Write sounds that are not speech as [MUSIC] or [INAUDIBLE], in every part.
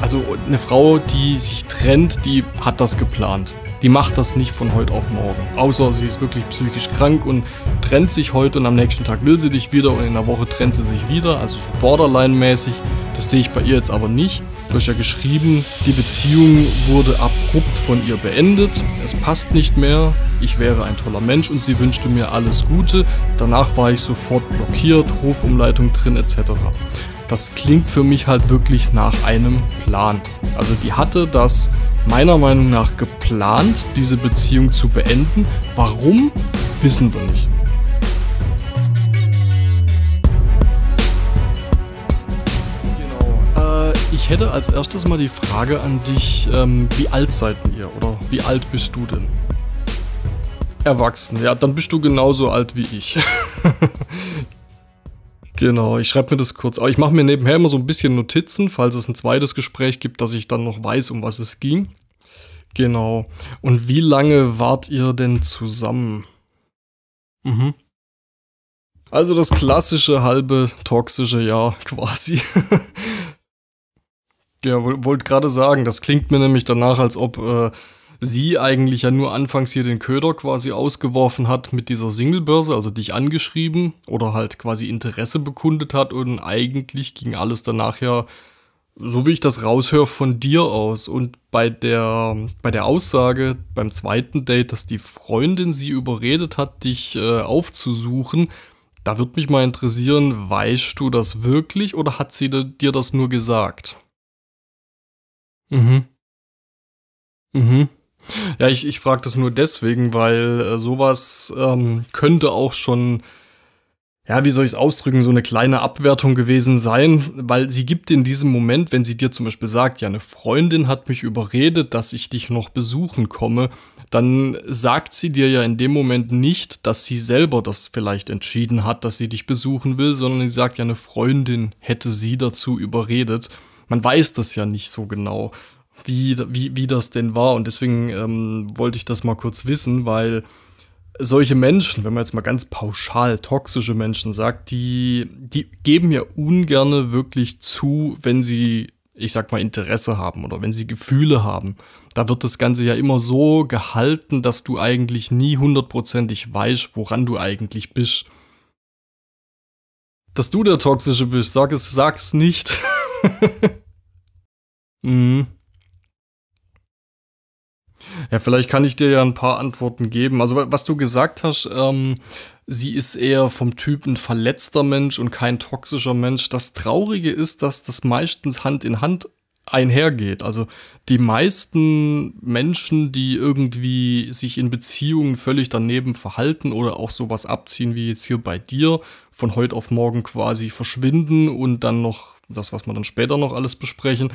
also eine Frau, die sich trennt, die hat das geplant. Die macht das nicht von heute auf morgen. Außer sie ist wirklich psychisch krank und trennt sich heute und am nächsten Tag will sie dich wieder und in der Woche trennt sie sich wieder, also so borderline-mäßig. Das sehe ich bei ihr jetzt aber nicht. Du hast ja geschrieben, die Beziehung wurde abrupt von ihr beendet. Es passt nicht mehr. Ich wäre ein toller Mensch und sie wünschte mir alles Gute. Danach war ich sofort blockiert, Hofumleitung drin etc das klingt für mich halt wirklich nach einem Plan. Also die hatte das meiner Meinung nach geplant, diese Beziehung zu beenden. Warum, wissen wir nicht. Genau. Äh, ich hätte als erstes mal die Frage an dich, ähm, wie alt seid ihr oder wie alt bist du denn? Erwachsen, ja, dann bist du genauso alt wie ich. [LAUGHS] Genau, ich schreibe mir das kurz. Aber Ich mache mir nebenher immer so ein bisschen Notizen, falls es ein zweites Gespräch gibt, dass ich dann noch weiß, um was es ging. Genau. Und wie lange wart ihr denn zusammen? Mhm. Also das klassische halbe toxische Jahr [LAUGHS] quasi. ja, wollte gerade sagen, das klingt mir nämlich danach, als ob äh, sie eigentlich ja nur anfangs hier den Köder quasi ausgeworfen hat mit dieser Singlebörse, also dich angeschrieben oder halt quasi Interesse bekundet hat und eigentlich ging alles danach ja, so wie ich das raushöre, von dir aus. Und bei der, bei der Aussage beim zweiten Date, dass die Freundin sie überredet hat, dich äh, aufzusuchen, da würde mich mal interessieren, weißt du das wirklich oder hat sie dir das nur gesagt? Mhm. Mhm. Ja, ich, ich frage das nur deswegen, weil äh, sowas ähm, könnte auch schon, ja, wie soll ich es ausdrücken, so eine kleine Abwertung gewesen sein, weil sie gibt in diesem Moment, wenn sie dir zum Beispiel sagt, ja, eine Freundin hat mich überredet, dass ich dich noch besuchen komme, dann sagt sie dir ja in dem Moment nicht, dass sie selber das vielleicht entschieden hat, dass sie dich besuchen will, sondern sie sagt ja, eine Freundin hätte sie dazu überredet. Man weiß das ja nicht so genau wie, wie, wie das denn war. Und deswegen ähm, wollte ich das mal kurz wissen, weil solche Menschen, wenn man jetzt mal ganz pauschal toxische Menschen sagt, die, die geben ja ungerne wirklich zu, wenn sie, ich sag mal, Interesse haben oder wenn sie Gefühle haben. Da wird das Ganze ja immer so gehalten, dass du eigentlich nie hundertprozentig weißt, woran du eigentlich bist. Dass du der Toxische bist, sag es, sag's nicht. [LAUGHS] mhm. Ja, vielleicht kann ich dir ja ein paar Antworten geben. Also was du gesagt hast, ähm, sie ist eher vom Typ ein verletzter Mensch und kein toxischer Mensch. Das Traurige ist, dass das meistens Hand in Hand einhergeht. Also die meisten Menschen, die irgendwie sich in Beziehungen völlig daneben verhalten oder auch sowas abziehen wie jetzt hier bei dir, von heute auf morgen quasi verschwinden und dann noch das, was wir dann später noch alles besprechen,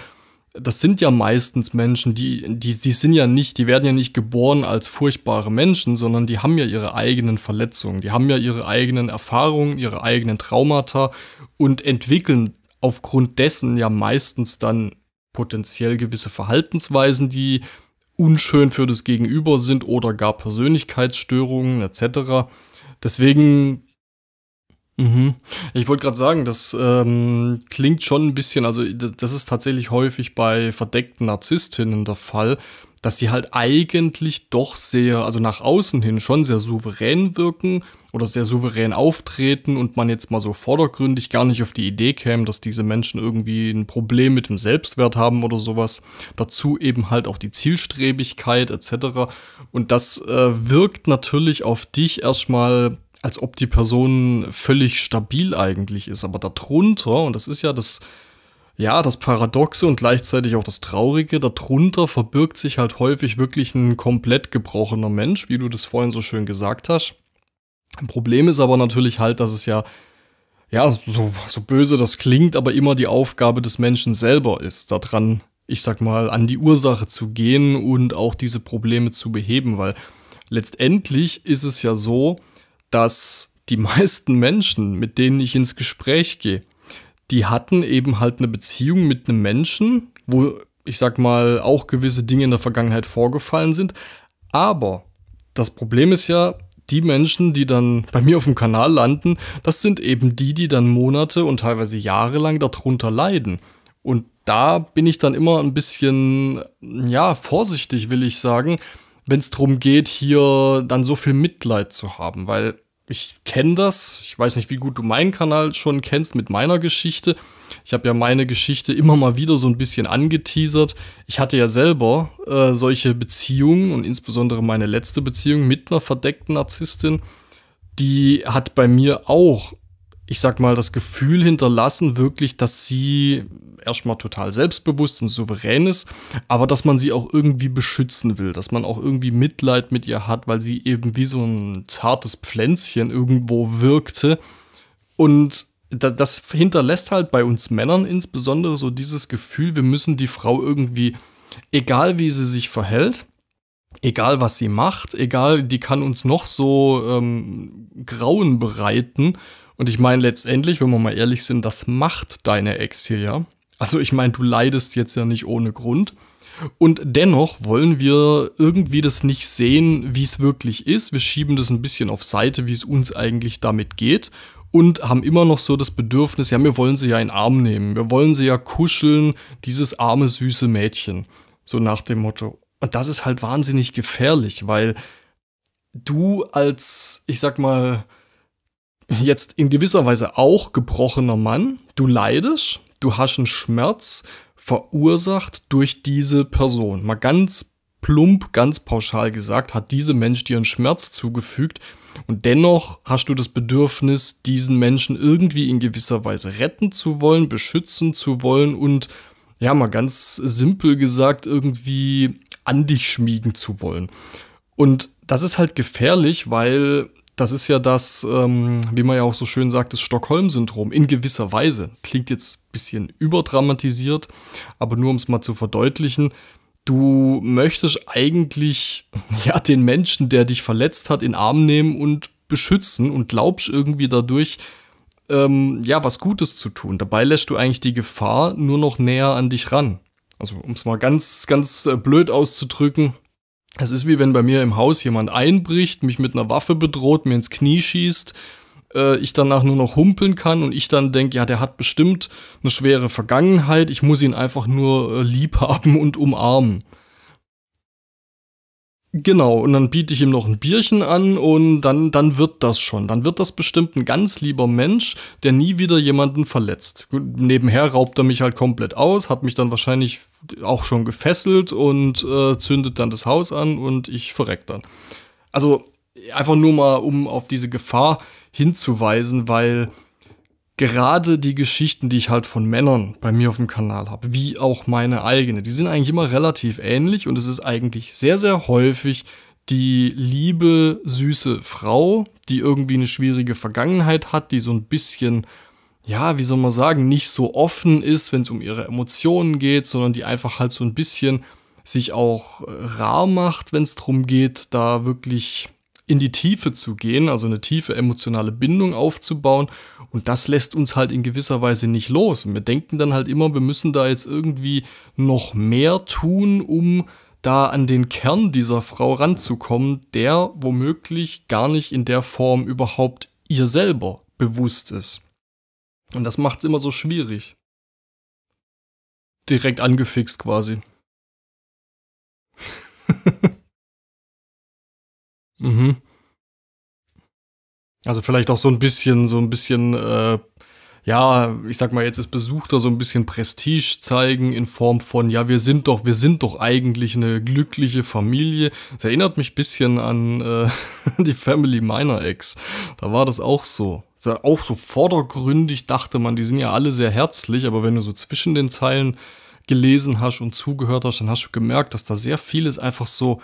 das sind ja meistens Menschen, die, die, die sind ja nicht, die werden ja nicht geboren als furchtbare Menschen, sondern die haben ja ihre eigenen Verletzungen, die haben ja ihre eigenen Erfahrungen, ihre eigenen Traumata und entwickeln aufgrund dessen ja meistens dann potenziell gewisse Verhaltensweisen, die unschön für das Gegenüber sind oder gar Persönlichkeitsstörungen etc. Deswegen Mhm. Ich wollte gerade sagen, das ähm, klingt schon ein bisschen, also das ist tatsächlich häufig bei verdeckten Narzisstinnen der Fall, dass sie halt eigentlich doch sehr, also nach außen hin schon sehr souverän wirken oder sehr souverän auftreten und man jetzt mal so vordergründig gar nicht auf die Idee käme, dass diese Menschen irgendwie ein Problem mit dem Selbstwert haben oder sowas. Dazu eben halt auch die Zielstrebigkeit etc. Und das äh, wirkt natürlich auf dich erstmal als ob die Person völlig stabil eigentlich ist. Aber darunter, und das ist ja das, ja, das Paradoxe und gleichzeitig auch das Traurige, darunter verbirgt sich halt häufig wirklich ein komplett gebrochener Mensch, wie du das vorhin so schön gesagt hast. Ein Problem ist aber natürlich halt, dass es ja, ja, so, so böse das klingt, aber immer die Aufgabe des Menschen selber ist, daran, ich sag mal, an die Ursache zu gehen und auch diese Probleme zu beheben, weil letztendlich ist es ja so, dass die [LAUGHS] meisten Menschen, mit denen ich ins Gespräch gehe, die hatten eben halt eine Beziehung mit einem Menschen, wo ich sag mal auch gewisse Dinge in der Vergangenheit vorgefallen sind. Aber das Problem ist ja, die Menschen, die dann bei mir auf dem Kanal landen, das sind eben die, die dann Monate und teilweise Jahre lang darunter leiden. Und da bin ich dann immer ein bisschen, ja, vorsichtig, will ich sagen, wenn es darum geht, hier dann so viel Mitleid zu haben, weil ich kenne das. Ich weiß nicht, wie gut du meinen Kanal schon kennst mit meiner Geschichte. Ich habe ja meine Geschichte immer mal wieder so ein bisschen angeteasert. Ich hatte ja selber äh, solche Beziehungen und insbesondere meine letzte Beziehung mit einer verdeckten Narzisstin. Die hat bei mir auch, ich sag mal, das Gefühl hinterlassen, wirklich, dass sie erstmal total selbstbewusst und souverän ist, aber dass man sie auch irgendwie beschützen will, dass man auch irgendwie Mitleid mit ihr hat, weil sie eben wie so ein zartes Pflänzchen irgendwo wirkte. Und das hinterlässt halt bei uns Männern insbesondere so dieses Gefühl, wir müssen die Frau irgendwie, egal wie sie sich verhält, egal was sie macht, egal, die kann uns noch so ähm, Grauen bereiten. Und ich meine letztendlich, wenn wir mal ehrlich sind, das macht deine Ex hier ja. Also ich meine, du leidest jetzt ja nicht ohne Grund. Und dennoch wollen wir irgendwie das nicht sehen, wie es wirklich ist. Wir schieben das ein bisschen auf Seite, wie es uns eigentlich damit geht. Und haben immer noch so das Bedürfnis, ja, wir wollen sie ja in den Arm nehmen. Wir wollen sie ja kuscheln, dieses arme, süße Mädchen. So nach dem Motto. Und das ist halt wahnsinnig gefährlich, weil du als, ich sag mal, jetzt in gewisser Weise auch gebrochener Mann, du leidest, du hast einen Schmerz verursacht durch diese Person. Mal ganz plump, ganz pauschal gesagt, hat diese Mensch dir einen Schmerz zugefügt und dennoch hast du das Bedürfnis, diesen Menschen irgendwie in gewisser Weise retten zu wollen, beschützen zu wollen und ja, mal ganz simpel gesagt, irgendwie an dich schmiegen zu wollen. Und das ist halt gefährlich, weil das ist ja das, ähm, wie man ja auch so schön sagt, das Stockholm-Syndrom in gewisser Weise. Klingt jetzt ein bisschen überdramatisiert, aber nur um es mal zu verdeutlichen, du möchtest eigentlich [LAUGHS] ja den Menschen, der dich verletzt hat, in Arm nehmen und beschützen und glaubst irgendwie dadurch, ähm, ja, was Gutes zu tun. Dabei lässt du eigentlich die Gefahr nur noch näher an dich ran. Also, um es mal ganz, ganz äh, blöd auszudrücken, es ist wie wenn bei mir im Haus jemand einbricht, mich mit einer Waffe bedroht, mir ins Knie schießt, äh, ich danach nur noch humpeln kann und ich dann denke, ja, der hat bestimmt eine schwere Vergangenheit, ich muss ihn einfach nur äh, lieb haben und umarmen. Genau, und dann biete ich ihm noch ein Bierchen an und dann, dann wird das schon. Dann wird das bestimmt ein ganz lieber Mensch, der nie wieder jemanden verletzt. Nebenher raubt er mich halt komplett aus, hat mich dann wahrscheinlich auch schon gefesselt und äh, zündet dann das Haus an und ich verreck dann. Also einfach nur mal, um auf diese Gefahr hinzuweisen, weil gerade die Geschichten, die ich halt von Männern bei mir auf dem Kanal habe, wie auch meine eigene, die sind eigentlich immer relativ ähnlich und es ist eigentlich sehr, sehr häufig die liebe, süße Frau, die irgendwie eine schwierige Vergangenheit hat, die so ein bisschen, ja, wie soll man sagen, nicht so offen ist, wenn es um ihre Emotionen geht, sondern die einfach halt so ein bisschen sich auch äh, rar macht, wenn es darum geht, da wirklich in die Tiefe zu gehen, also eine tiefe emotionale Bindung aufzubauen. Und das lässt uns halt in gewisser Weise nicht los. Und wir denken dann halt immer, wir müssen da jetzt irgendwie noch mehr tun, um da an den Kern dieser Frau ranzukommen, der womöglich gar nicht in der Form überhaupt ihr selber bewusst ist. Und das macht es immer so schwierig. Direkt angefixt quasi. [LAUGHS] Mhm. Also vielleicht auch so ein bisschen, so ein bisschen, äh, ja, ich sag mal, jetzt ist Besuchter so ein bisschen Prestige zeigen in Form von, ja, wir sind doch, wir sind doch eigentlich eine glückliche Familie. Das erinnert mich ein bisschen an äh, [LAUGHS] die Family meiner Ex. Da war das auch so. auch so vordergründig dachte man, die sind ja alle sehr herzlich, aber wenn du so zwischen den Zeilen gelesen hast und zugehört hast, dann hast du gemerkt, dass da sehr vieles einfach so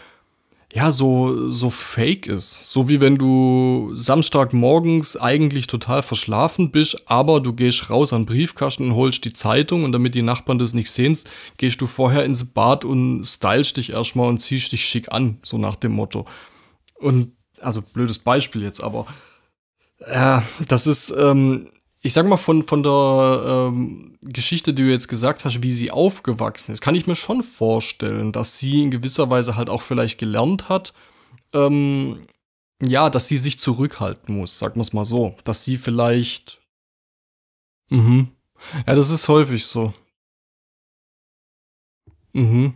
ja, so, so fake ist. So wie wenn du Samstagmorgens eigentlich total verschlafen bist, aber du gehst raus an Briefkasten und holst die Zeitung und damit die Nachbarn das nicht sehen, gehst du vorher ins Bad und stylst dich erstmal und ziehst dich schick an, so nach dem Motto. Und, also blödes Beispiel jetzt, aber äh, das ist, ähm, ich sag mal, von, von der ähm, Geschichte, die du jetzt gesagt hast, wie sie aufgewachsen ist, kann ich mir schon vorstellen, dass sie in gewisser Weise halt auch vielleicht gelernt hat, ähm, ja, dass sie sich zurückhalten muss, sagen wir es mal so. Dass sie vielleicht. Mhm. Ja, das ist häufig so. Mhm.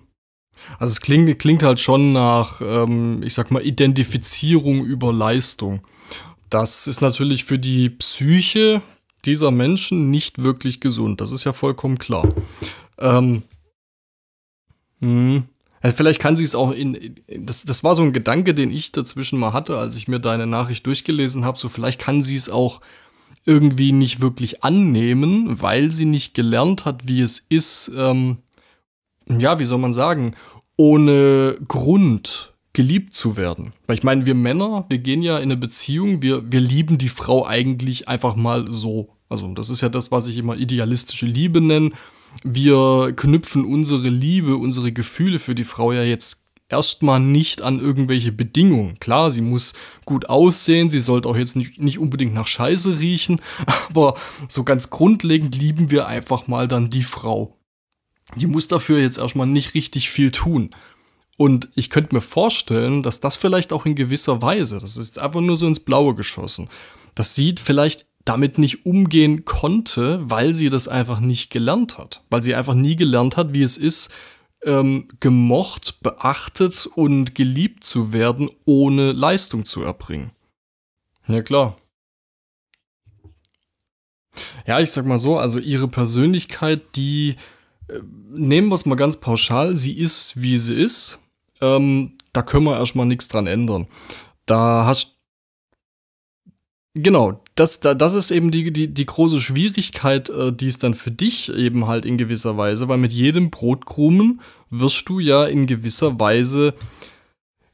Also es klingt, klingt halt schon nach, ähm, ich sag mal, Identifizierung über Leistung. Das ist natürlich für die Psyche dieser Menschen nicht wirklich gesund. Das ist ja vollkommen klar. Ähm, hm. vielleicht kann sie es auch in. Das, das war so ein Gedanke, den ich dazwischen mal hatte, als ich mir deine Nachricht durchgelesen habe. So, vielleicht kann sie es auch irgendwie nicht wirklich annehmen, weil sie nicht gelernt hat, wie es ist, ähm, ja, wie soll man sagen, ohne Grund geliebt zu werden. Weil ich meine, wir Männer, wir gehen ja in eine Beziehung, wir, wir lieben die Frau eigentlich einfach mal so. Also das ist ja das, was ich immer idealistische Liebe nenne. Wir knüpfen unsere Liebe, unsere Gefühle für die Frau ja jetzt erstmal nicht an irgendwelche Bedingungen. Klar, sie muss gut aussehen, sie sollte auch jetzt nicht, nicht unbedingt nach Scheiße riechen, [LAUGHS] aber so ganz grundlegend lieben wir einfach mal dann die Frau. Die muss dafür jetzt erstmal nicht richtig viel tun. Und ich könnte mir vorstellen, dass das vielleicht auch in gewisser Weise, das ist einfach nur so ins Blaue geschossen, dass sie vielleicht damit nicht umgehen konnte, weil sie das einfach nicht gelernt hat. Weil sie einfach nie gelernt hat, wie es ist, ähm, gemocht, beachtet und geliebt zu werden, ohne Leistung zu erbringen. Ja klar. Ja, ich sag mal so, also ihre Persönlichkeit, die, äh, nehmen wir es mal ganz pauschal, sie ist, wie sie ist ähm, da können wir erstmal nichts dran ändern. Da hast Genau, das, das ist eben die, die, die große Schwierigkeit, äh, die es dann für dich eben halt in gewisser Weise, weil mit jedem Brotkrumen wirst du ja in gewisser Weise,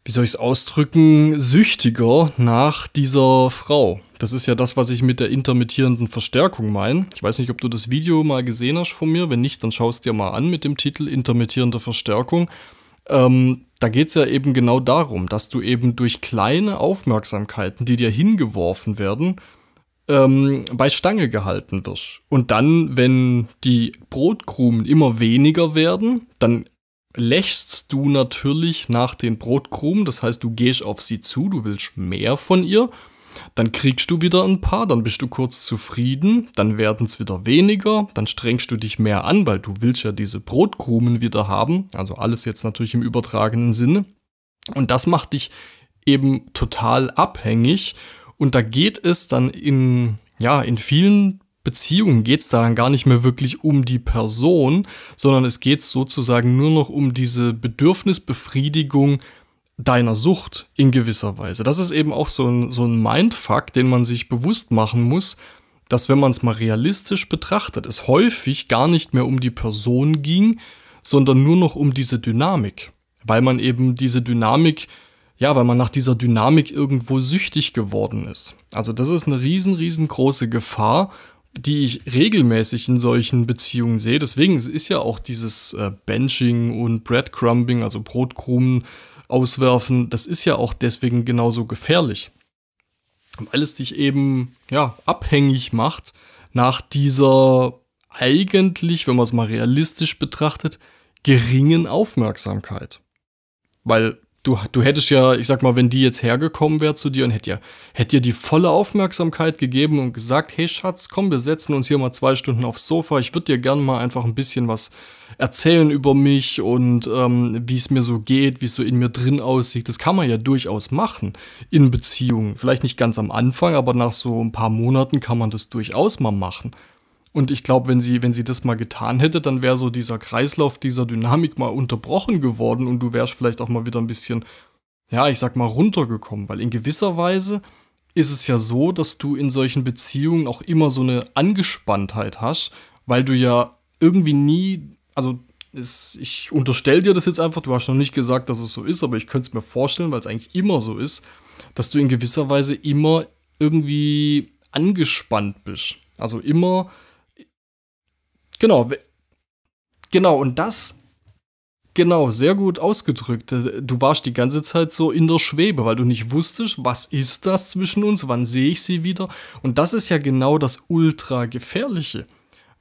wie soll ich es ausdrücken, süchtiger nach dieser Frau. Das ist ja das, was ich mit der intermittierenden Verstärkung meine. Ich weiß nicht, ob du das Video mal gesehen hast von mir. Wenn nicht, dann schaust dir mal an mit dem Titel Intermittierende Verstärkung. Ähm, da geht's ja eben genau darum, dass du eben durch kleine Aufmerksamkeiten, die dir hingeworfen werden, ähm, bei Stange gehalten wirst. Und dann, wenn die Brotkrumen immer weniger werden, dann lächst du natürlich nach den Brotkrumen, das heißt, du gehst auf sie zu, du willst mehr von ihr dann kriegst du wieder ein paar, dann bist du kurz zufrieden, dann werden es wieder weniger, dann strengst du dich mehr an, weil du willst ja diese Brotkrumen wieder haben. Also alles jetzt natürlich im übertragenen Sinne. Und das macht dich eben total abhängig. Und da geht es dann in, ja, in vielen Beziehungen geht es da dann gar nicht mehr wirklich um die Person, sondern es geht sozusagen nur noch um diese Bedürfnisbefriedigung deiner Sucht in gewisser Weise. Das ist eben auch so ein, so ein Mindfuck, den man sich bewusst machen muss, dass wenn man es mal realistisch betrachtet, es häufig gar nicht mehr um die Person ging, sondern nur noch um diese Dynamik. Weil man eben diese Dynamik, ja, weil man nach dieser Dynamik irgendwo süchtig geworden ist. Also das ist eine riesen, riesengroße Gefahr, die ich regelmäßig in solchen Beziehungen sehe. Deswegen ist ja auch dieses äh, Benching und Breadcrumbing, also Brotkrumen, auswerfen, das ist ja auch deswegen genauso gefährlich. Weil es dich eben ja, abhängig macht nach dieser eigentlich, wenn man es mal realistisch betrachtet, geringen Aufmerksamkeit. Weil du, du hättest ja, ich sag mal, wenn die jetzt hergekommen wäre zu dir und hätte ja, hätte dir die volle Aufmerksamkeit gegeben und gesagt, hey Schatz, komm, wir setzen uns hier mal zwei Stunden aufs Sofa, ich würde dir gerne mal einfach ein bisschen was erzählen über mich und ähm, wie es mir so geht, wie es so in mir drin aussieht. Das kann man ja durchaus machen in Beziehungen. Vielleicht nicht ganz am Anfang, aber nach so ein paar Monaten kann man das durchaus mal machen. Und ich glaube, wenn sie, wenn sie das mal getan hätte, dann wäre so dieser Kreislauf dieser Dynamik mal unterbrochen geworden und du wärst vielleicht auch mal wieder ein bisschen, ja, ich sag mal, runtergekommen. Weil in gewisser Weise ist es ja so, dass du in solchen Beziehungen auch immer so eine Angespanntheit hast, weil du ja irgendwie nie, also ist, ich unterstelle dir das jetzt einfach, du hast noch nicht gesagt, dass es so ist, aber ich könnte es mir vorstellen, weil es eigentlich immer so ist, dass du in gewisser Weise immer irgendwie angespannt bist. Also immer Genau. Genau, und das, genau, sehr gut ausgedrückt. Äh, du warst die ganze Zeit so in der Schwebe, weil du nicht wusstest, was ist das zwischen uns, wann sehe ich sie wieder. Und das ist ja genau das ultra gefährliche,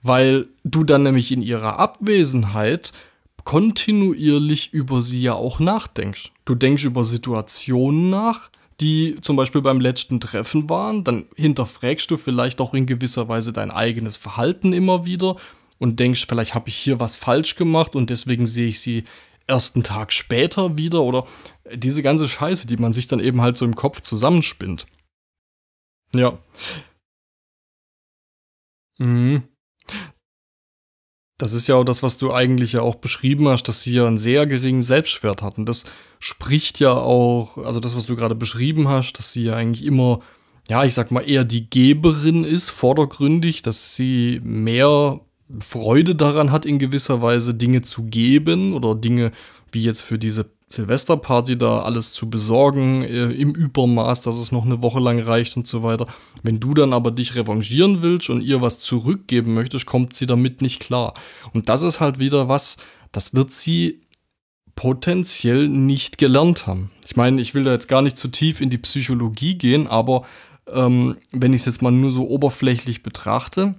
weil du dann nämlich in ihrer Abwesenheit kontinuierlich über sie ja auch nachdenkst. Du denkst über Situationen nach, die zum Beispiel beim letzten Treffen waren, dann hinterfragst du vielleicht auch in gewisser Weise dein eigenes Verhalten immer wieder und denkst, vielleicht habe ich hier was falsch gemacht und deswegen sehe ich sie ersten Tag später wieder oder diese ganze Scheiße, die man sich dann eben halt so im Kopf zusammenspinnt. Ja. Mhm. Das ist ja auch das, was du eigentlich ja auch beschrieben hast, dass sie ja einen sehr geringen Selbstwert hatten. Das spricht ja auch, also das, was du gerade beschrieben hast, dass sie ja eigentlich immer, ja, ich sag mal, eher die Geberin ist, vordergründig, dass sie mehr Freude daran hat, in gewisser Weise Dinge zu geben oder Dinge wie jetzt für diese Silvesterparty da alles zu besorgen äh, im Übermaß, dass es noch eine Woche lang reicht und so weiter. Wenn du dann aber dich revanchieren willst und ihr was zurückgeben möchtest, kommt sie damit nicht klar. Und das ist halt wieder was, das wird sie potenziell nicht gelernt haben. Ich meine, ich will da jetzt gar nicht zu tief in die Psychologie gehen, aber ähm, wenn ich es jetzt mal nur so oberflächlich betrachte,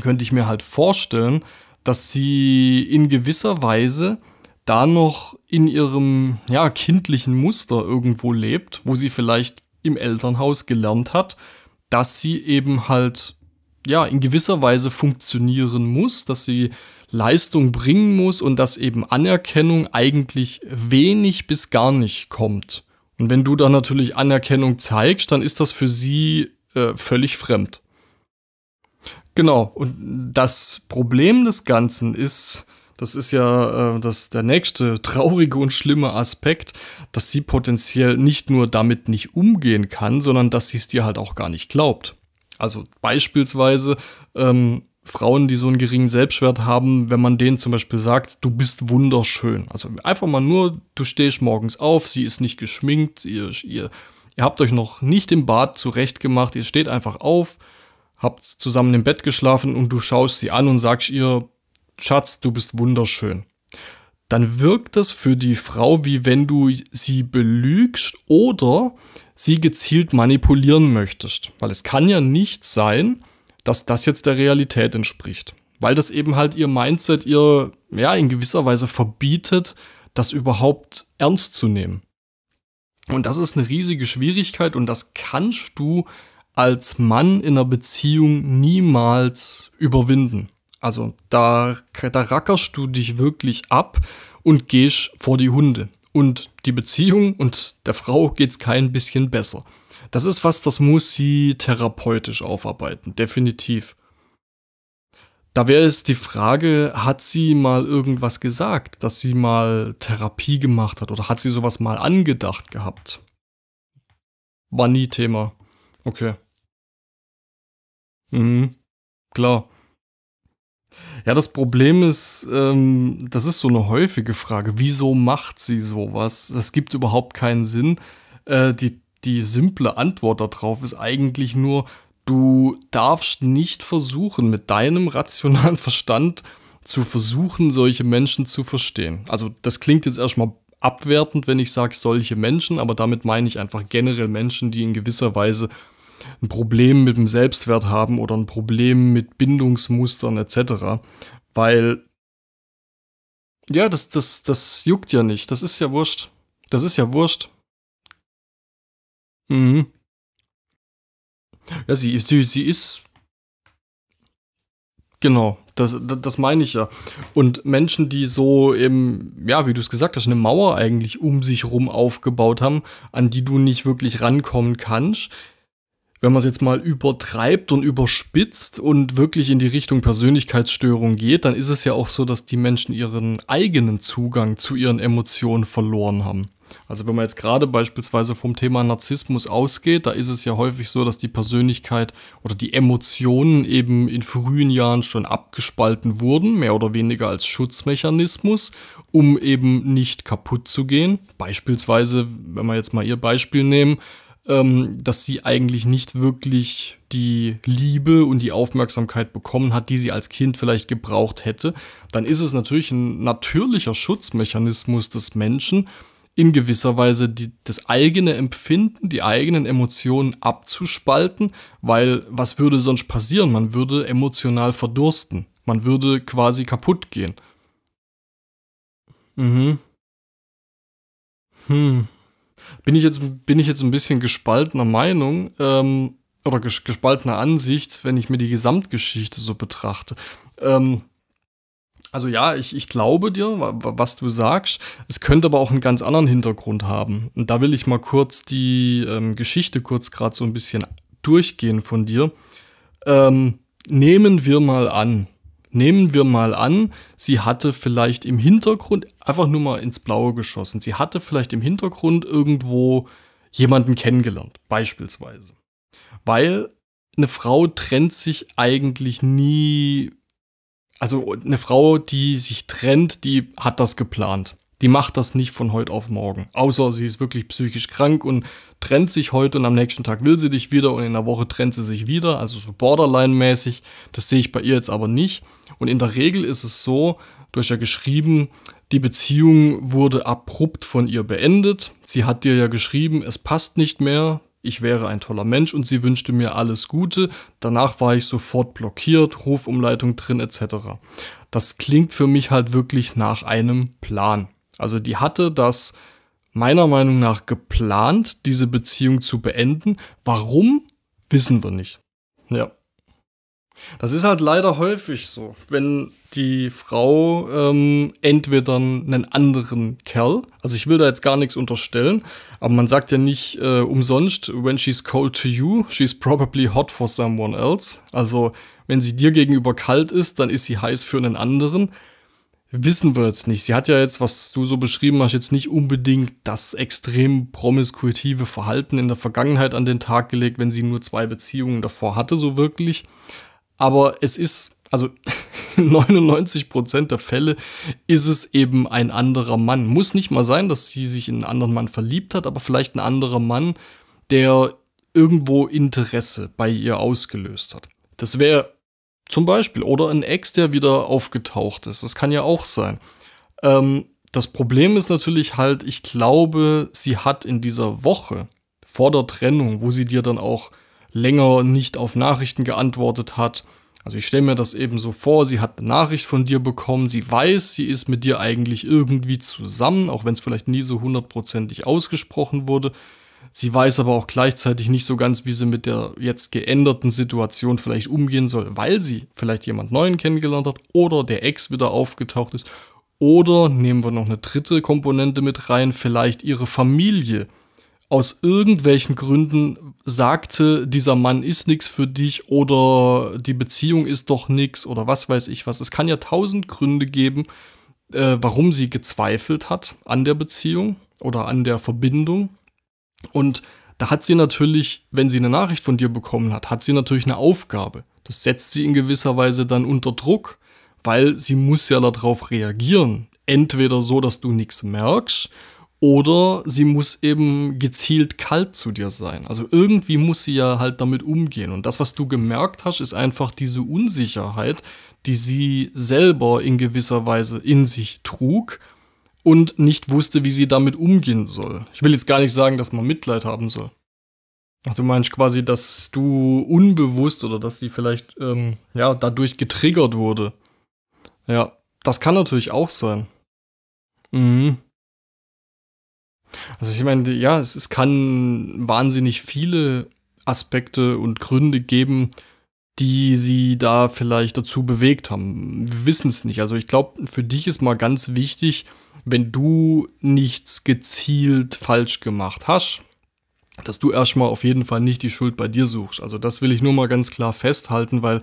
könnte ich mir halt vorstellen, dass sie in gewisser Weise da noch in ihrem ja, kindlichen Muster irgendwo lebt, wo sie vielleicht im Elternhaus gelernt hat, dass sie eben halt ja in gewisser Weise funktionieren muss, dass sie Leistung bringen muss und dass eben Anerkennung eigentlich wenig bis gar nicht kommt. Und wenn du da natürlich Anerkennung zeigst, dann ist das für sie äh, völlig fremd. Genau, und das Problem des Ganzen ist, das ist ja äh, das, der nächste traurige und schlimme Aspekt, dass sie potenziell nicht nur damit nicht umgehen kann, sondern dass sie es dir halt auch gar nicht glaubt. Also beispielsweise ähm, Frauen, die so einen geringen Selbstwert haben, wenn man denen zum Beispiel sagt, du bist wunderschön. Also einfach mal nur, du stehst morgens auf, sie ist nicht geschminkt, ihr, ihr, ihr habt euch noch nicht im Bad zurechtgemacht, ihr steht einfach auf, habt zusammen im Bett geschlafen und du schaust sie an und sagst ihr, Schatz, du bist wunderschön. Dann wirkt das für die Frau, wie wenn du sie belügst oder sie gezielt manipulieren möchtest. Weil es kann ja nicht sein, dass das jetzt der Realität entspricht. Weil das eben halt ihr Mindset ihr, ja, in gewisser Weise verbietet, das überhaupt ernst zu nehmen. Und das ist eine riesige Schwierigkeit und das kannst du als Mann in einer Beziehung niemals überwinden. Also da, da rackerst du dich wirklich ab und gehst vor die Hunde. Und die Beziehung und der Frau geht es kein bisschen besser. Das ist was, das muss sie therapeutisch aufarbeiten, definitiv. Da wäre es die Frage, hat sie mal irgendwas gesagt, dass sie mal Therapie gemacht hat oder hat sie sowas mal angedacht gehabt? War nie Thema. Okay. Mhm. Klar. Ja, das Problem ist, ähm, das ist so eine häufige Frage. Wieso macht sie sowas? Das gibt überhaupt keinen Sinn. Äh, die, die simple Antwort darauf ist eigentlich nur, du darfst nicht versuchen, mit deinem rationalen Verstand zu versuchen, solche Menschen zu verstehen. Also das klingt jetzt erstmal abwertend, wenn ich sage solche Menschen, aber damit meine ich einfach generell Menschen, die in gewisser Weise ein Problem mit dem Selbstwert haben oder ein Problem mit Bindungsmustern etc. Weil, ja, das, das, das juckt ja nicht. Das ist ja wurscht. Das ist ja wurscht. Mhm. Ja, sie, sie, sie ist. Genau, das, das, das meine ich ja. Und Menschen, die so eben, ja, wie du es gesagt hast, eine Mauer eigentlich um sich rum aufgebaut haben, an die du nicht wirklich rankommen kannst, wenn man es jetzt mal übertreibt und überspitzt und wirklich in die Richtung Persönlichkeitsstörung geht, dann ist es ja auch so, dass die Menschen ihren eigenen Zugang zu ihren Emotionen verloren haben. Also wenn man jetzt gerade beispielsweise vom Thema Narzissmus ausgeht, da ist es ja häufig so, dass die Persönlichkeit oder die Emotionen eben in frühen Jahren schon abgespalten wurden, mehr oder weniger als Schutzmechanismus, um eben nicht kaputt zu gehen. Beispielsweise, wenn wir jetzt mal Ihr Beispiel nehmen, ähm, dass sie eigentlich nicht wirklich die Liebe und die Aufmerksamkeit bekommen hat, die sie als Kind vielleicht gebraucht hätte, dann ist es natürlich ein natürlicher Schutzmechanismus des Menschen, in gewisser Weise die, das eigene Empfinden, die eigenen Emotionen abzuspalten, weil was würde sonst passieren? Man würde emotional verdursten. Man würde quasi kaputt gehen. Mhm. Hm, bin ich jetzt, bin ich jetzt ein bisschen gespaltener Meinung ähm, oder ges gespaltener Ansicht, wenn ich mir die Gesamtgeschichte so betrachte. Ähm, also ja, ich, ich glaube dir, was du sagst. Es könnte aber auch einen ganz anderen Hintergrund haben. Und da will ich mal kurz die ähm, Geschichte kurz gerade so ein bisschen durchgehen von dir. Ähm, nehmen wir mal an, Nehmen wir mal an, sie hatte vielleicht im Hintergrund einfach nur mal ins Blaue geschossen. Sie hatte vielleicht im Hintergrund irgendwo jemanden kennengelernt, beispielsweise. Weil eine Frau trennt sich eigentlich nie, also eine Frau, die sich trennt, die hat das geplant die macht das nicht von heute auf morgen. Außer sie ist wirklich psychisch krank und trennt sich heute und am nächsten Tag will sie dich wieder und in der Woche trennt sie sich wieder, also so borderline-mäßig. Das sehe ich bei ihr jetzt aber nicht. Und in der Regel ist es so, durch ja geschrieben, die Beziehung wurde abrupt von ihr beendet. Sie hat dir ja geschrieben, es passt nicht mehr, ich wäre ein toller Mensch und sie wünschte mir alles Gute. Danach war ich sofort blockiert, Rufumleitung drin etc. Das klingt für mich halt wirklich nach einem Plan. Also die hatte das meiner Meinung nach geplant, diese Beziehung zu beenden. Warum, wissen wir nicht. Ja. Das ist halt leider häufig so, wenn die Frau ähm, entweder einen anderen Kerl, also ich will da jetzt gar nichts unterstellen, aber man sagt ja nicht äh, umsonst, when she's cold to you, she's probably hot for someone else. Also wenn sie dir gegenüber kalt ist, dann ist sie heiß für einen anderen wissen wir jetzt nicht. Sie hat ja jetzt, was du so beschrieben hast, jetzt nicht unbedingt das extrem promiskuitive Verhalten in der Vergangenheit an den Tag gelegt, wenn sie nur zwei Beziehungen davor hatte, so wirklich. Aber es ist, also 99 [LAUGHS] Prozent der Fälle ist es eben ein anderer Mann. Muss nicht mal sein, dass sie sich in einen anderen Mann verliebt hat, aber vielleicht ein anderer Mann, der irgendwo Interesse bei ihr ausgelöst hat. Das wäre zum Beispiel. Oder ein Ex, der wieder aufgetaucht ist. Das kann ja auch sein. Ähm, das Problem ist natürlich halt, ich glaube, sie hat in dieser Woche vor der Trennung, wo sie dir dann auch länger nicht auf Nachrichten geantwortet hat, also ich stelle mir das eben so vor, sie hat eine Nachricht von dir bekommen, sie weiß, sie ist mit dir eigentlich irgendwie zusammen, auch wenn es vielleicht nie so hundertprozentig ausgesprochen wurde. Sie weiß aber auch gleichzeitig nicht so ganz, wie sie mit der jetzt geänderten Situation vielleicht umgehen soll, weil sie vielleicht jemand Neuen kennengelernt hat oder der Ex wieder aufgetaucht ist. Oder nehmen wir noch eine dritte Komponente mit rein, vielleicht ihre Familie. Aus irgendwelchen Gründen sagte, dieser Mann ist nichts für dich oder die Beziehung ist doch nichts oder was weiß ich was. Es kann ja tausend Gründe geben, äh, warum sie gezweifelt hat an der Beziehung oder an der Verbindung. Und da hat sie natürlich, wenn sie eine Nachricht von dir bekommen hat, hat sie natürlich eine Aufgabe. Das setzt sie in gewisser Weise dann unter Druck, weil sie muss ja darauf reagieren. Entweder so, dass du nichts merkst, oder sie muss eben gezielt kalt zu dir sein. Also irgendwie muss sie ja halt damit umgehen. Und das, was du gemerkt hast, ist einfach diese Unsicherheit, die sie selber in gewisser Weise in sich trug und nicht wusste, wie sie damit umgehen soll. Ich will jetzt gar nicht sagen, dass man Mitleid haben soll. Ach, du meinst quasi, dass du unbewusst oder dass sie vielleicht ähm, ja dadurch getriggert wurde. Ja, das kann natürlich auch sein. Mhm. Also ich meine, ja, es, es kann wahnsinnig viele Aspekte und Gründe geben, die sie da vielleicht dazu bewegt haben. Wir wissen es nicht. Also ich glaube, für dich ist mal ganz wichtig, wenn du nichts gezielt falsch gemacht hast, dass du erstmal auf jeden Fall nicht die Schuld bei dir suchst. Also das will ich nur mal ganz klar festhalten, weil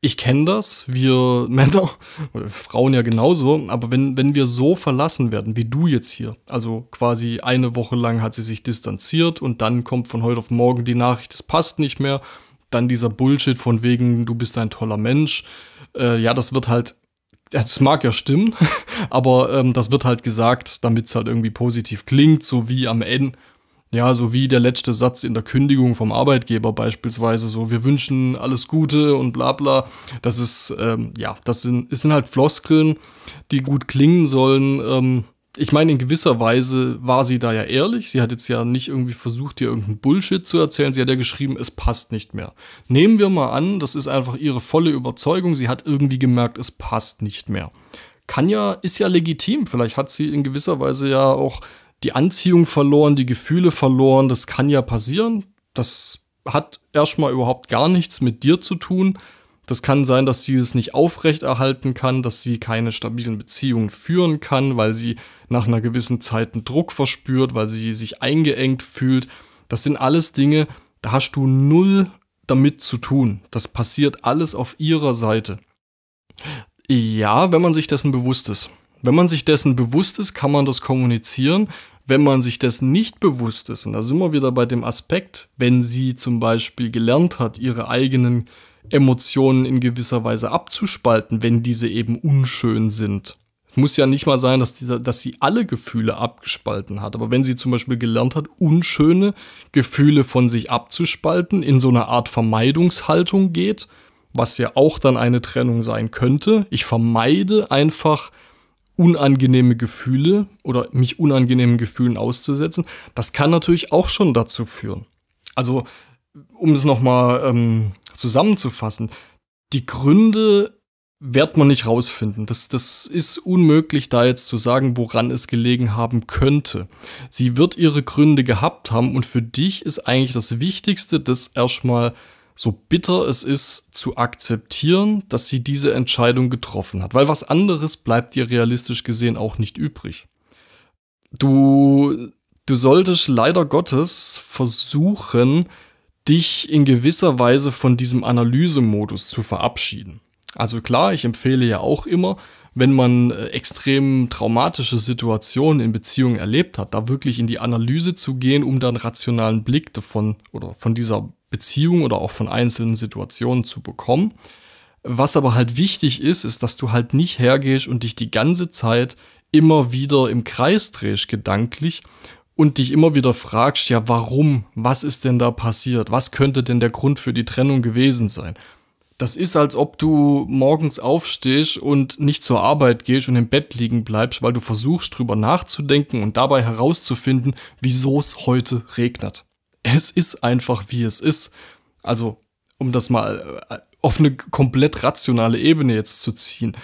ich kenne das, wir [LAUGHS] Männer oder Frauen ja genauso, aber wenn, wenn wir so verlassen werden, wie du jetzt hier, also quasi eine Woche lang hat sie sich distanziert und dann kommt von heute auf morgen die Nachricht, es passt nicht mehr dann dieser Bullshit von wegen, du bist ein toller Mensch. Äh, ja, das wird halt, das mag ja stimmen, [LAUGHS] aber ähm, das wird halt gesagt, damit es halt irgendwie positiv klingt, so wie am Ende, ja, so wie der letzte Satz in der Kündigung vom Arbeitgeber beispielsweise, so wir wünschen alles Gute und bla bla. Das ist, ähm, ja, das sind, das sind halt Floskeln, die gut klingen sollen. Ähm, ich meine, in gewisser Weise war sie da ja ehrlich. Sie hat jetzt ja nicht irgendwie versucht, dir irgendeinen Bullshit zu erzählen. Sie hat ja geschrieben, es passt nicht mehr. Nehmen wir mal an, das ist einfach ihre volle Überzeugung. Sie hat irgendwie gemerkt, es passt nicht mehr. Kann ja, ist ja legitim. Vielleicht hat sie in gewisser Weise ja auch die Anziehung verloren, die Gefühle verloren. Das kann ja passieren. Das hat erstmal überhaupt gar nichts mit dir zu tun. Das kann sein, dass sie es nicht aufrechterhalten kann, dass sie keine stabilen Beziehungen führen kann, weil sie nach einer gewissen Zeit einen Druck verspürt, weil sie sich eingeengt fühlt. Das sind alles Dinge, da hast du null damit zu tun. Das passiert alles auf ihrer Seite. Ja, wenn man sich dessen bewusst ist. Wenn man sich dessen bewusst ist, kann man das kommunizieren. Wenn man sich dessen nicht bewusst ist, und da sind wir wieder bei dem Aspekt, wenn sie zum Beispiel gelernt hat, ihre eigenen Emotionen in gewisser Weise abzuspalten, wenn diese eben unschön sind, muss ja nicht mal sein, dass, die, dass sie alle Gefühle abgespalten hat. Aber wenn sie zum Beispiel gelernt hat, unschöne Gefühle von sich abzuspalten, in so eine Art Vermeidungshaltung geht, was ja auch dann eine Trennung sein könnte. Ich vermeide einfach unangenehme Gefühle oder mich unangenehmen Gefühlen auszusetzen. Das kann natürlich auch schon dazu führen. Also, um es nochmal ähm, zusammenzufassen, die Gründe wird man nicht rausfinden. Das, das ist unmöglich, da jetzt zu sagen, woran es gelegen haben könnte. Sie wird ihre Gründe gehabt haben und für dich ist eigentlich das Wichtigste, das erstmal so bitter es ist, zu akzeptieren, dass sie diese Entscheidung getroffen hat. Weil was anderes bleibt dir realistisch gesehen auch nicht übrig. Du, du solltest leider Gottes versuchen, dich in gewisser Weise von diesem Analysemodus zu verabschieden. Also klar, ich empfehle ja auch immer, wenn man äh, extrem traumatische Situationen in Beziehungen erlebt hat, da wirklich in die Analyse zu gehen, um dann rationalen Blick davon oder von dieser Beziehung oder auch von einzelnen Situationen zu bekommen. Was aber halt wichtig ist, ist, dass du halt nicht hergehst und dich die ganze Zeit immer wieder im Kreis drehst gedanklich und dich immer wieder fragst, ja warum, was ist denn da passiert, was könnte denn der Grund für die Trennung gewesen sein. Das ist, als ob du morgens aufstehst und nicht zur Arbeit gehst und im Bett liegen bleibst, weil du versuchst, drüber nachzudenken und dabei herauszufinden, wieso es heute regnet. Es ist einfach, wie es ist. Also, um das mal äh, auf eine komplett rationale Ebene jetzt zu ziehen.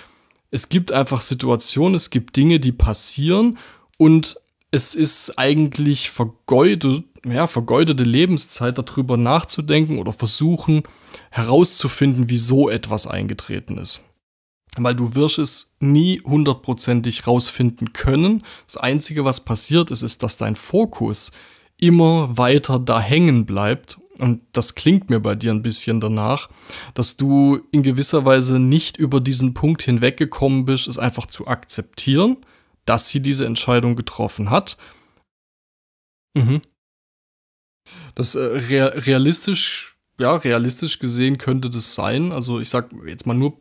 Es gibt einfach Situationen, es gibt Dinge, die passieren und es ist eigentlich vergeudet, ja, vergeudete Lebenszeit darüber nachzudenken oder versuchen herauszufinden, wieso etwas eingetreten ist. Weil du wirst es nie hundertprozentig rausfinden können. Das Einzige, was passiert ist, ist, dass dein Fokus immer weiter da hängen bleibt. Und das klingt mir bei dir ein bisschen danach, dass du in gewisser Weise nicht über diesen Punkt hinweggekommen bist, es einfach zu akzeptieren dass sie diese Entscheidung getroffen hat. Mhm. Das äh, realistisch, ja, realistisch gesehen könnte das sein. Also ich sag jetzt mal nur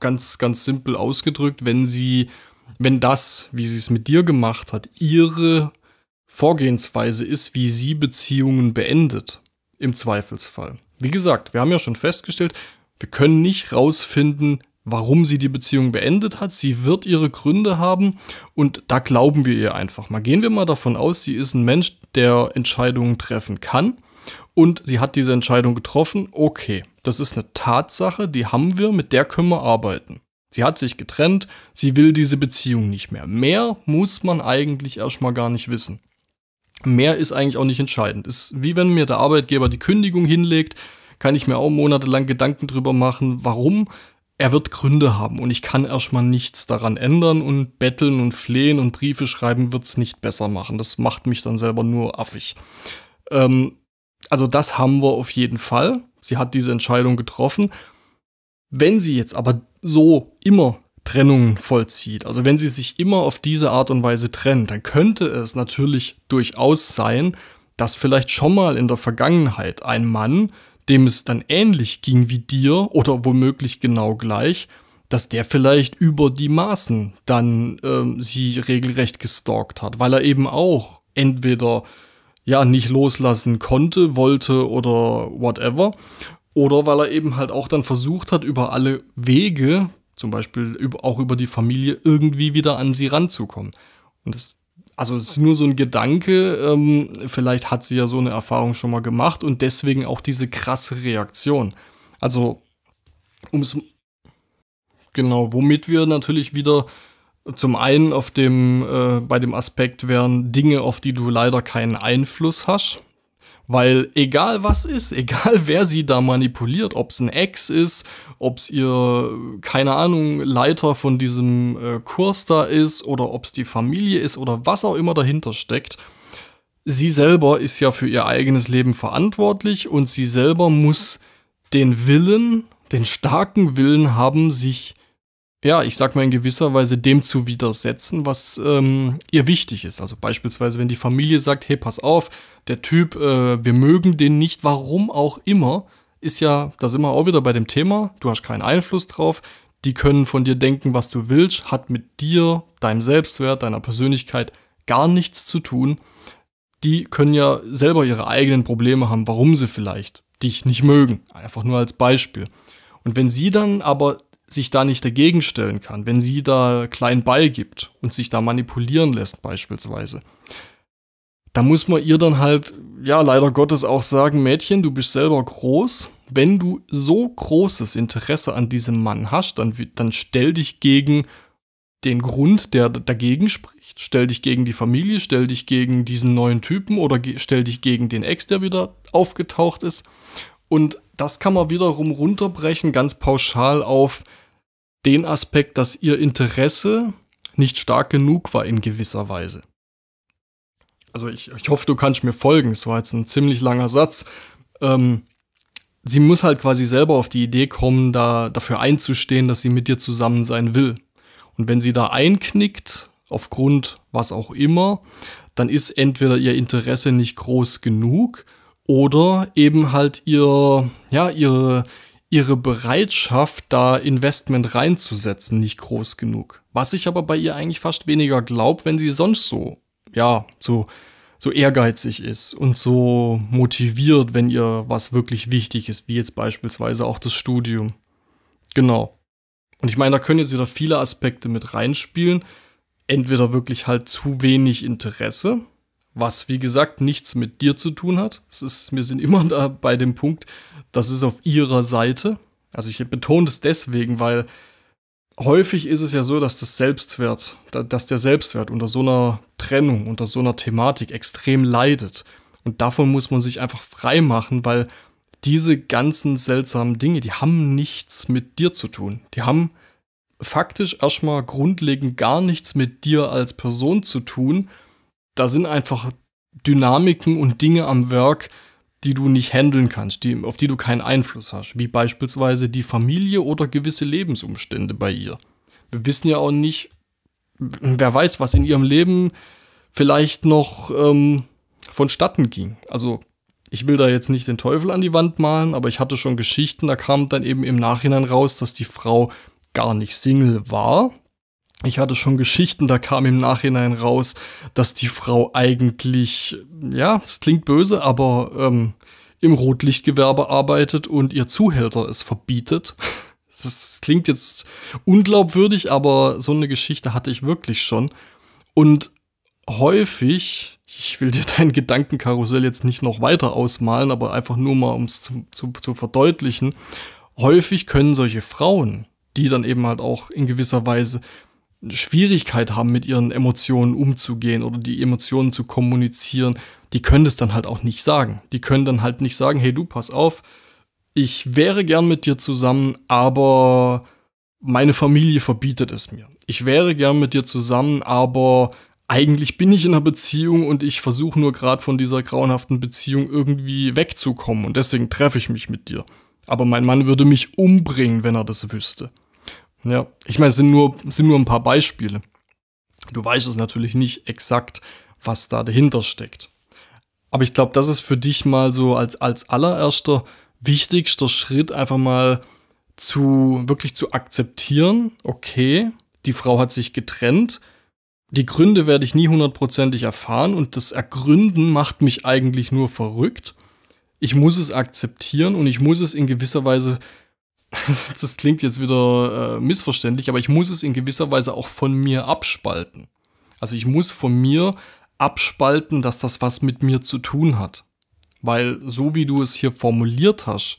ganz, ganz simpel ausgedrückt, wenn sie, wenn das, wie sie es mit dir gemacht hat, ihre Vorgehensweise ist, wie sie Beziehungen beendet, im Zweifelsfall. Wie gesagt, wir haben ja schon festgestellt, wir können nicht rausfinden, warum sie die Beziehung beendet hat. Sie wird ihre Gründe haben und da glauben wir ihr einfach mal. Gehen wir mal davon aus, sie ist ein Mensch, der Entscheidungen treffen kann und sie hat diese Entscheidung getroffen. Okay, das ist eine Tatsache, die haben wir, mit der können wir arbeiten. Sie hat sich getrennt, sie will diese Beziehung nicht mehr. Mehr muss man eigentlich erstmal gar nicht wissen. Mehr ist eigentlich auch nicht entscheidend. Ist wie wenn mir der Arbeitgeber die Kündigung hinlegt, kann ich mir auch monatelang Gedanken drüber machen, warum er wird Gründe haben und ich kann erstmal nichts daran ändern und betteln und flehen und Briefe schreiben wird es nicht besser machen. Das macht mich dann selber nur affig. Ähm, also das haben wir auf jeden Fall. Sie hat diese Entscheidung getroffen. Wenn sie jetzt aber so immer Trennungen vollzieht, also wenn sie sich immer auf diese Art und Weise trennt, dann könnte es natürlich durchaus sein, dass vielleicht schon mal in der Vergangenheit ein Mann dem es dann ähnlich ging wie dir oder womöglich genau gleich, dass der vielleicht über die Maßen dann ähm, sie regelrecht gestalkt hat, weil er eben auch entweder ja nicht loslassen konnte, wollte oder whatever, oder weil er eben halt auch dann versucht hat, über alle Wege, zum Beispiel auch über die Familie, irgendwie wieder an sie ranzukommen. Und das also es ist nur so ein Gedanke, ähm, vielleicht hat sie ja so eine Erfahrung schon mal gemacht und deswegen auch diese krasse Reaktion. Also, um es genau, womit wir natürlich wieder zum einen auf dem, äh, bei dem Aspekt wären Dinge, auf die du leider keinen Einfluss hast. Weil egal was ist, egal [LAUGHS] wer sie da manipuliert, ob es ein Ex ist, ob es ihr, keine Ahnung, Leiter von diesem äh, Kurs da ist oder ob es die Familie ist oder was auch immer dahinter steckt, sie selber ist ja für ihr eigenes Leben verantwortlich und sie selber muss den Willen, den starken Willen haben, sich ja, ich sag mal in gewisser Weise dem zu widersetzen, was ähm, ihr wichtig ist. Also beispielsweise, wenn die Familie sagt, hey, pass auf, der Typ, äh, wir mögen den nicht, warum auch immer, ist ja, da sind wir auch wieder bei dem Thema, du hast keinen Einfluss drauf, die können von dir denken, was du willst, hat mit dir, deinem Selbstwert, deiner Persönlichkeit gar nichts zu tun. Die können ja selber ihre eigenen Probleme haben, warum sie vielleicht dich nicht mögen. Einfach nur als Beispiel. Und wenn sie dann aber sich da nicht dagegen stellen kann, wenn sie da klein beigibt und sich da manipulieren lässt beispielsweise, da muss man ihr dann halt, ja, leider Gottes auch sagen, Mädchen, du bist selber groß. Wenn du so großes Interesse an diesem Mann hast, dann, dann stell dich gegen den Grund, der dagegen spricht. Stell dich gegen die Familie, stell dich gegen diesen neuen Typen oder stell dich gegen den Ex, der wieder aufgetaucht ist. Und das kann man wiederum runterbrechen, ganz pauschal auf den Aspekt, dass ihr Interesse nicht stark genug war in gewisser Weise. Also ich, ich hoffe, du kannst mir folgen. Es war jetzt ein ziemlich langer Satz. Ähm, sie muss halt quasi selber auf die Idee kommen, da dafür einzustehen, dass sie mit dir zusammen sein will. Und wenn sie da einknickt, aufgrund was auch immer, dann ist entweder ihr Interesse nicht groß genug oder eben halt ihr, ja, ihre, ihre Bereitschaft, da Investment reinzusetzen, nicht groß genug. Was ich aber bei ihr eigentlich fast weniger glaube, wenn sie sonst so, ja, so, so ehrgeizig ist und so motiviert, wenn ihr was wirklich wichtig ist, wie jetzt beispielsweise auch das Studium. Genau. Und ich meine, da können jetzt wieder viele Aspekte mit reinspielen. Entweder wirklich halt zu wenig Interesse, was wie gesagt nichts mit dir zu tun hat. Es ist, wir sind immer da bei dem Punkt, das ist auf ihrer Seite. Also ich betone es deswegen, weil häufig ist es ja so, dass das Selbstwert, dass der Selbstwert unter so einer Trennung, unter so einer Thematik extrem leidet. Und davon muss man sich einfach frei machen, weil diese ganzen seltsamen Dinge, die haben nichts mit dir zu tun. Die haben faktisch erstmal grundlegend gar nichts mit dir als Person zu tun, da sind einfach Dynamiken und Dinge am Werk, die du nicht handeln kannst, die, auf die du keinen Einfluss hast, wie beispielsweise die Familie oder gewisse Lebensumstände bei ihr. Wir wissen ja auch nicht, wer weiß, was in ihrem Leben vielleicht noch ähm, vonstatten ging. Also ich will da jetzt nicht den Teufel an die Wand malen, aber ich hatte schon Geschichten, da kam dann eben im Nachhinein raus, dass die Frau gar nicht Single war, ich hatte schon Geschichten, da kam im Nachhinein raus, dass die Frau eigentlich, ja, es klingt böse, aber ähm, im Rotlichtgewerbe arbeitet und ihr Zuhälter es verbietet. [LAUGHS] Das klingt jetzt unglaubwürdig, aber so eine Geschichte hatte ich wirklich schon. Und häufig, ich will dir [LAUGHS] dein Gedankenkarussell jetzt nicht noch weiter ausmalen, aber einfach nur mal, um es zu, zu, zu verdeutlichen, häufig können solche Frauen, die dann eben halt auch in gewisser Weise Schwierigkeit haben, mit ihren Emotionen umzugehen oder die Emotionen zu kommunizieren, die können das dann halt auch nicht sagen. Die können dann halt nicht sagen, hey du, pass auf, ich wäre gern mit dir zusammen, aber meine Familie verbietet es mir. Ich wäre gern mit dir zusammen, aber eigentlich bin ich in einer Beziehung und ich versuche nur gerade von dieser grauenhaften Beziehung irgendwie wegzukommen und deswegen treffe ich mich mit dir. Aber mein Mann würde mich umbringen, wenn er das wüsste. Ja, ich meine, es sind nur, sind nur ein paar Beispiele. Du weißt es natürlich nicht exakt, was da dahinter steckt. Aber ich glaube, das ist für dich mal so als, als allererster wichtigster Schritt einfach mal zu wirklich zu akzeptieren, okay, die Frau hat sich getrennt, die Gründe werde ich nie hundertprozentig erfahren und das Ergründen macht mich eigentlich nur verrückt. Ich muss es akzeptieren und ich muss es in gewisser Weise [LAUGHS] das klingt jetzt wieder äh, missverständlich, aber ich muss es in gewisser Weise auch von mir abspalten. Also ich muss von mir abspalten, dass das was mit mir zu tun hat. Weil so wie du es hier formuliert hast,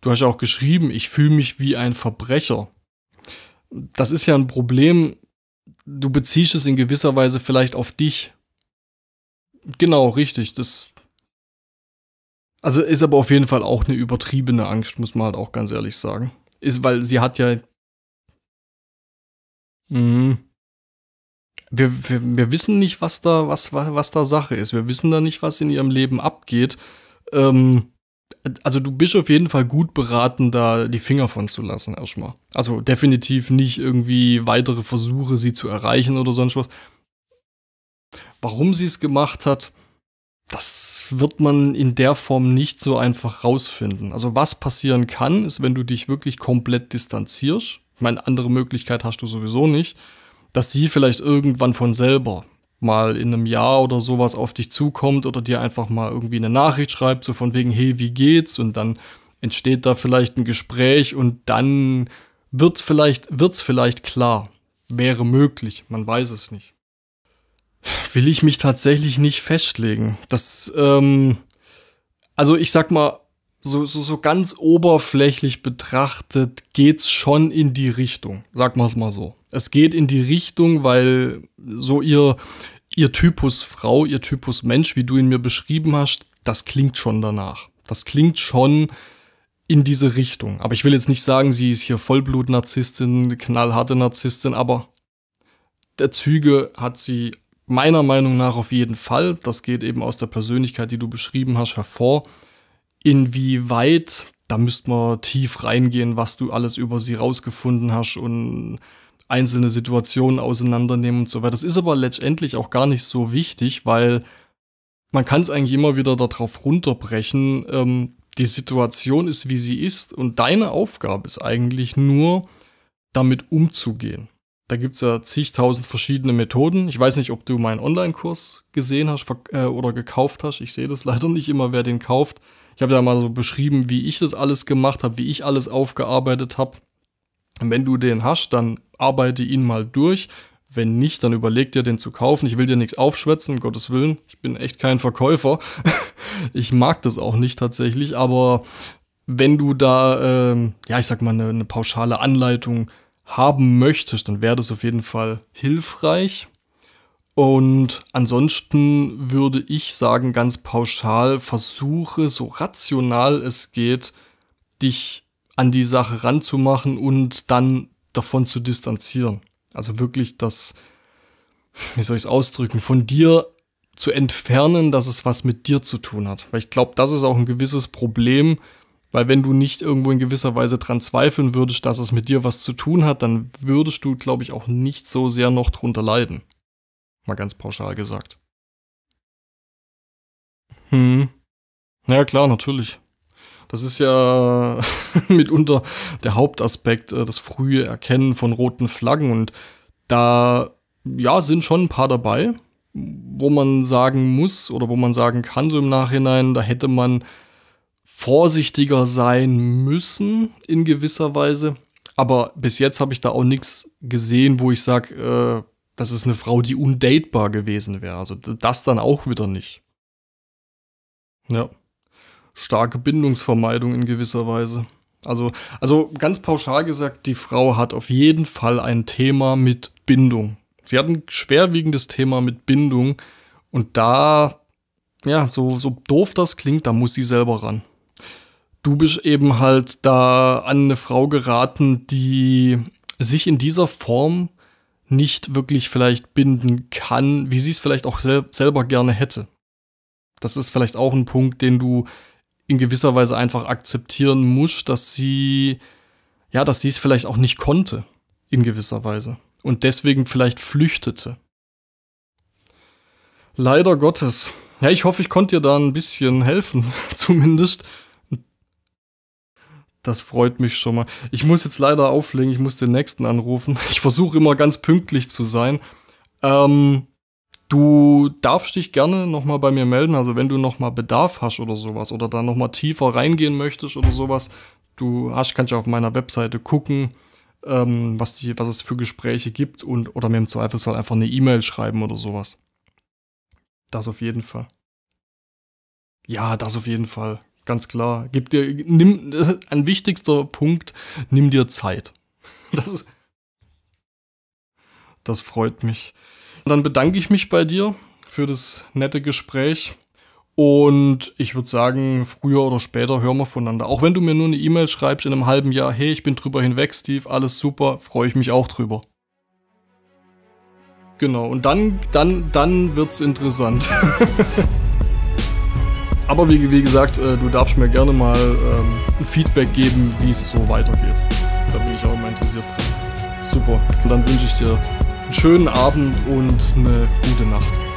du hast ja auch geschrieben, ich fühle mich wie ein Verbrecher. Das ist ja ein Problem, du beziehst es in gewisser Weise vielleicht auf dich. Genau, richtig. Das, also ist aber auf jeden Fall auch eine übertriebene Angst, muss man halt auch ganz ehrlich sagen. Ist, weil sie hat ja. Mhm. Wir, wir, wir wissen nicht, was da, was, was, was da Sache ist. Wir wissen da nicht, was in ihrem Leben abgeht. Ähm, also du bist auf jeden Fall gut beraten, da die Finger von zu lassen, erstmal. Also definitiv nicht irgendwie weitere Versuche, sie zu erreichen oder sonst was. Warum sie es gemacht hat, das wird man in der Form nicht so einfach rausfinden. Also was passieren kann, ist, wenn du dich wirklich komplett distanzierst. Ich meine, andere Möglichkeit hast du sowieso nicht, dass sie vielleicht irgendwann von selber mal in einem Jahr oder sowas auf dich zukommt oder dir einfach mal irgendwie eine Nachricht schreibt, so von wegen, hey, wie geht's? Und dann entsteht da vielleicht ein Gespräch und dann wird's vielleicht, wird's vielleicht klar. Wäre möglich, man weiß es nicht will ich mich tatsächlich nicht festlegen. Das, ähm, also ich sag mal, so, so, so ganz oberflächlich betrachtet geht's schon in die Richtung, sag mal es mal so. Es geht in die Richtung, weil so ihr, ihr Typus Frau, ihr Typus Mensch, wie du ihn mir beschrieben hast, das klingt schon danach. Das klingt schon in diese Richtung. Aber ich will jetzt nicht sagen, sie ist hier Vollblut-Narzisstin, knallharte Narzisstin, aber der Züge hat sie meiner Meinung nach auf jeden Fall. Das geht eben aus der Persönlichkeit, die du beschrieben hast, hervor. Inwieweit, da müsste man tief reingehen, was du alles über sie rausgefunden hast und einzelne Situationen auseinandernehmen und so weiter. Das ist aber letztendlich auch gar nicht so wichtig, weil man kann es eigentlich immer wieder darauf runterbrechen. Ähm, die Situation ist, wie sie ist und deine Aufgabe ist eigentlich nur, damit umzugehen. Da gibt es ja zigtausend verschiedene Methoden. Ich weiß nicht, ob du meinen Online-Kurs gesehen hast äh, oder gekauft hast. Ich sehe das [LAUGHS] leider nicht immer, wer den kauft. Ich habe ja mal so beschrieben, wie ich das alles gemacht habe, wie ich alles aufgearbeitet habe. Wenn du den hast, dann arbeite ihn mal durch. Wenn nicht, dann überleg dir den zu kaufen. Ich will dir nichts aufschwätzen, um Gottes Willen. Ich bin echt kein Verkäufer. [LAUGHS] ich mag das auch nicht tatsächlich, aber wenn du da, ähm, ja, ich sag mal, eine, eine pauschale Anleitung haben möchtest, dann wäre das auf jeden Fall hilfreich. Und ansonsten würde ich sagen, ganz pauschal, versuche so rational es geht, dich an die Sache ranzumachen und dann davon zu distanzieren. Also wirklich das, wie soll ich es ausdrücken, von dir zu entfernen, dass es was mit dir zu tun hat. Weil ich glaube, das ist auch ein gewisses Problem, weil wenn du nicht irgendwo in gewisser Weise dran zweifeln würdest, dass es mit dir was zu tun hat, dann würdest du, glaube ich, auch nicht so sehr noch drunter leiden. Mal ganz pauschal gesagt. Hm. Ja, klar, natürlich. Das ist ja [LAUGHS] mitunter der Hauptaspekt, äh, das frühe Erkennen von roten Flaggen. Und da, ja, sind schon ein paar dabei, wo man sagen muss oder wo man sagen kann, so im Nachhinein, da hätte man vorsichtiger sein müssen in gewisser Weise. Aber bis jetzt habe ich da auch nichts gesehen, wo ich sage, äh, das ist eine Frau, die undatebar gewesen wäre. Also das dann auch wieder nicht. Ja. Starke Bindungsvermeidung in gewisser Weise. Also, also ganz pauschal gesagt, die Frau hat auf jeden Fall ein Thema mit Bindung. Sie hat ein schwerwiegendes Thema mit Bindung. Und da, ja, so, so doof das klingt, da muss sie selber ran du bist eben halt da an eine Frau geraten, die sich in dieser Form nicht wirklich vielleicht binden kann, wie sie es vielleicht auch sel selber gerne hätte. Das ist vielleicht auch ein Punkt, den du in gewisser Weise einfach akzeptieren musst, dass sie, ja, dass sie es vielleicht auch nicht konnte, in gewisser Weise. Und deswegen vielleicht flüchtete. Leider Gottes. Ja, ich hoffe, ich konnte dir da ein bisschen helfen, [LAUGHS] zumindest. Das freut mich schon mal. Ich muss jetzt leider auflegen, ich muss den nächsten anrufen. Ich versuche immer ganz pünktlich zu sein. Ähm, du darfst dich gerne nochmal bei mir melden, also wenn du nochmal Bedarf hast oder sowas oder da nochmal tiefer reingehen möchtest oder sowas, du hast, kannst ja auf meiner Webseite gucken, ähm, was, die, was es für Gespräche gibt und oder mir im Zweifelsfall einfach eine E-Mail schreiben oder sowas. Das auf jeden Fall. Ja, das auf jeden Fall. Ganz klar. Gib dir, nimm, ein wichtigster Punkt, nimm dir Zeit. [LAUGHS] Das, das freut mich. Und dann bedanke ich mich bei dir für das nette Gespräch. Und ich würde sagen, früher oder später hören wir voneinander. Auch wenn du mir nur eine E-Mail schreibst in einem halben Jahr, hey, ich bin drüber hinweg, Steve, alles super, freue ich mich auch drüber. Genau, und dann, dann, dann wird's interessant. [LAUGHS] Aber wie, wie gesagt, äh, du darfst mir gerne mal ähm, ein Feedback geben, wie es so weitergeht. Da bin ich auch immer interessiert dran. Super. Und dann wünsche ich dir einen schönen Abend und eine gute Nacht.